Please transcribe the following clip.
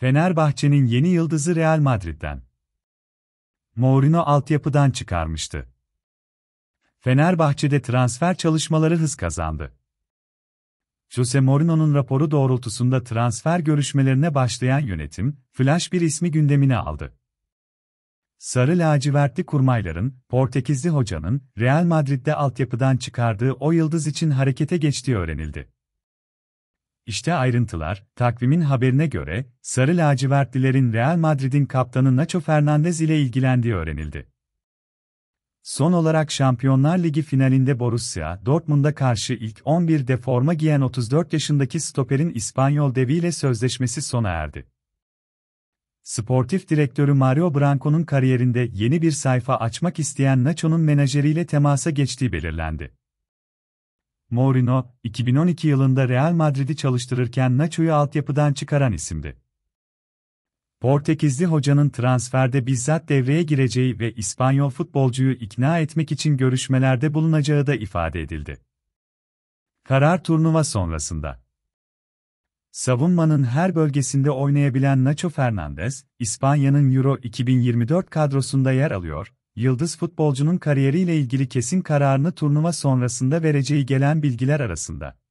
Fenerbahçe'nin yeni yıldızı Real Madrid'den. Mourinho altyapıdan çıkarmıştı. Fenerbahçe'de transfer çalışmaları hız kazandı. Jose Mourinho'nun raporu doğrultusunda transfer görüşmelerine başlayan yönetim, flash bir ismi gündemine aldı. Sarı lacivertli kurmayların, Portekizli hocanın, Real Madrid'de altyapıdan çıkardığı o yıldız için harekete geçtiği öğrenildi. İşte ayrıntılar, takvimin haberine göre, Sarı Lacivertlilerin Real Madrid'in kaptanı Nacho Fernandez ile ilgilendiği öğrenildi. Son olarak Şampiyonlar Ligi finalinde Borussia Dortmund'a karşı ilk 11'de forma giyen 34 yaşındaki stoperin İspanyol deviyle sözleşmesi sona erdi. Sportif direktörü Mario Branco'nun kariyerinde yeni bir sayfa açmak isteyen Nacho'nun menajeriyle temasa geçtiği belirlendi. Mourinho, 2012 yılında Real Madrid'i çalıştırırken Nacho'yu altyapıdan çıkaran isimdi. Portekizli hocanın transferde bizzat devreye gireceği ve İspanyol futbolcuyu ikna etmek için görüşmelerde bulunacağı da ifade edildi. Karar turnuva sonrasında. Savunmanın her bölgesinde oynayabilen Nacho Fernandez, İspanya'nın Euro 2024 kadrosunda yer alıyor yıldız futbolcunun kariyeriyle ilgili kesin kararını turnuva sonrasında vereceği gelen bilgiler arasında.